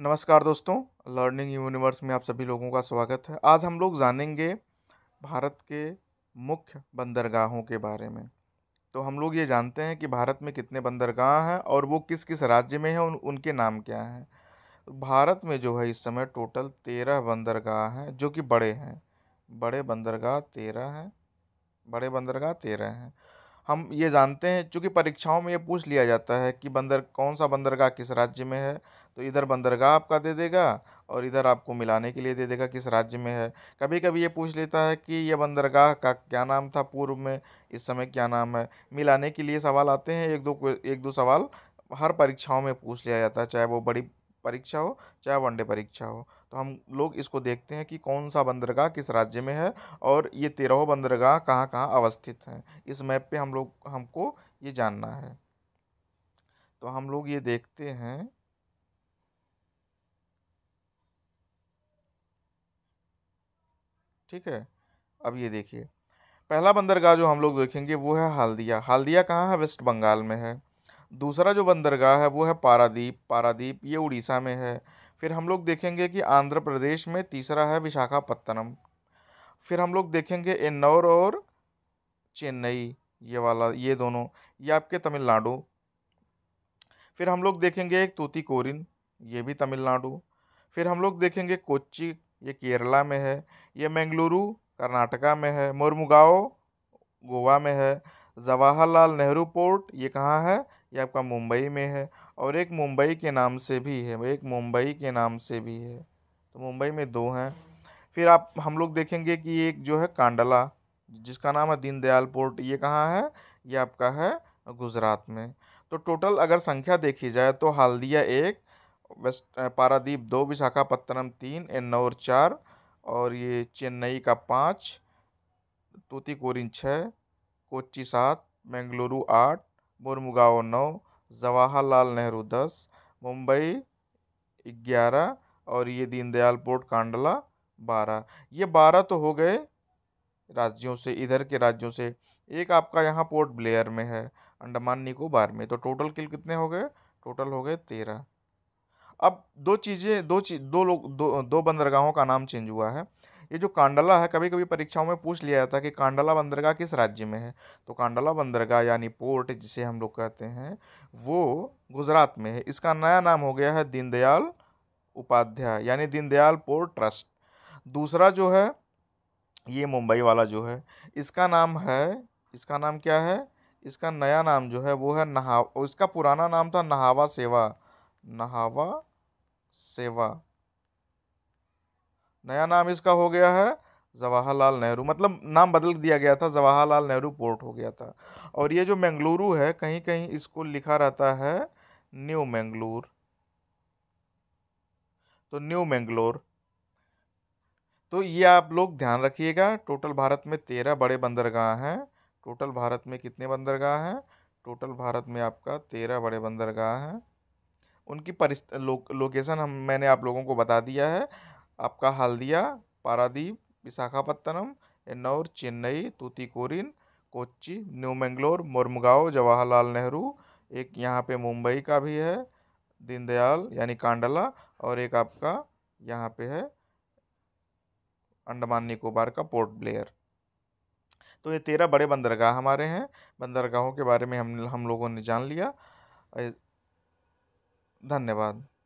नमस्कार दोस्तों learning universe में आप सभी लोगों का स्वागत है आज हम लोग जानेंगे भारत के मुख्य बंदरगाहों के बारे में तो हम लोग ये जानते हैं कि भारत में कितने बंदरगाह हैं और वो किस किस राज्य में हैं उन उनके नाम क्या हैं भारत में जो है इस समय टोटल तेरह बंदरगाह हैं जो कि बड़े हैं बड़े बंदरगाह तेरह हैं बड़े बंदरगाह तेरह हैं हम ये जानते हैं चूँकि परीक्षाओं में ये पूछ लिया जाता है कि बंदर कौन सा बंदरगाह किस राज्य में है तो इधर बंदरगाह आपका दे देगा और इधर आपको मिलाने के लिए दे देगा किस राज्य में है कभी कभी ये पूछ लेता है कि यह बंदरगाह का क्या नाम था पूर्व में इस समय क्या नाम है मिलाने के लिए सवाल आते हैं एक दो एक दो सवाल हर परीक्षाओं में पूछ लिया जाता है चाहे वो बड़ी परीक्षा हो चाहे वनडे परीक्षा हो तो हम लोग इसको देखते हैं कि कौन सा बंदरगाह किस राज्य में है और ये तेरह बंदरगाह कहाँ कहाँ अवस्थित हैं इस मैप पे हम लोग हमको ये जानना है तो हम लोग ये देखते हैं ठीक है अब ये देखिए पहला बंदरगाह जो हम लोग देखेंगे वो है हाल्दिया हाल्दिया कहाँ है वेस्ट बंगाल में है दूसरा जो बंदरगाह है वो है पारादीप पारादीप ये उड़ीसा में है फिर हम लोग देखेंगे कि आंध्र प्रदेश में तीसरा है विशाखापत्तनम फिर हम लोग देखेंगे इन्नौर और चेन्नई ये वाला ये दोनों ये आपके तमिलनाडु फिर हम लोग देखेंगे एक तूतीकोरिन ये भी तमिलनाडु फिर हम लोग देखेंगे कोच्चि ये केरला में है ये मंगलुरु कर्नाटका में है मुरमुगाओ गोवा में है जवाहरलाल नेहरू पोर्ट ये कहाँ है ये आपका मुंबई में है और एक मुंबई के नाम से भी है एक मुंबई के नाम से भी है तो मुंबई में दो हैं फिर आप हम लोग देखेंगे कि एक जो है कांडला जिसका नाम है दीनदयाल पोर्ट ये कहाँ है ये आपका है गुजरात में तो टोटल अगर संख्या देखी जाए तो हाल्दिया एक वेस्ट पारादीप दो विशाखापत्तनम तीन एन्नौर चार और ये चेन्नई का पाँच तूतीकोरिन छः कोच्चि सात बेंगलुरु आठ मुर्मुगाओ नौ जवाहरलाल नेहरू दस मुंबई ग्यारह और ये दीनदयाल पोर्ट कांडला बारह ये बारह तो हो गए राज्यों से इधर के राज्यों से एक आपका यहाँ पोर्ट ब्लेयर में है अंडमान निकोबार में तो टोटल किल कितने हो गए टोटल हो गए तेरह अब दो चीज़ें दो चीज दो लोग दो दो बंदरगाहों का नाम चेंज हुआ है ये जो कांडला है कभी कभी परीक्षाओं में पूछ लिया जाता है कि कांडला बंदरगाह किस राज्य में है तो कांडला बंदरगाह यानी पोर्ट जिसे हम लोग कहते हैं वो गुजरात में है इसका नया नाम हो गया है दीनदयाल उपाध्याय यानी दीनदयाल पोर्ट ट्रस्ट दूसरा जो है ये मुंबई वाला जो है इसका नाम है इसका नाम क्या है इसका नया नाम जो है वो है नहा इसका पुराना नाम था नहावा सेवा नहावा सेवा नया नाम इसका हो गया है जवाहरलाल नेहरू मतलब नाम बदल दिया गया था जवाहरलाल नेहरू पोर्ट हो गया था और ये जो मैंगलुरु है कहीं कहीं इसको लिखा रहता है न्यू मैंगलोर तो न्यू मैंगलोर तो ये आप लोग ध्यान रखिएगा टोटल भारत में तेरह बड़े बंदरगाह हैं टोटल भारत में कितने बंदरगाह हैं टोटल भारत में आपका तेरह बड़े बंदरगाह हैं उनकी परिस लो, लोकेशन हम मैंने आप लोगों को बता दिया है आपका हल्दिया पारादीप विशाखापत्तनम एन्नौर चेन्नई तूतीकोरिन कोच्चि न्यू मैंगलोर मुरमगांव जवाहरलाल नेहरू एक यहाँ पे मुंबई का भी है दीनदयाल यानी कांडला और एक आपका यहाँ पे है अंडमान निकोबार का पोर्ट ब्लेयर तो ये तेरह बड़े बंदरगाह हमारे हैं बंदरगाहों के बारे में हम हम लोगों ने जान लिया धन्यवाद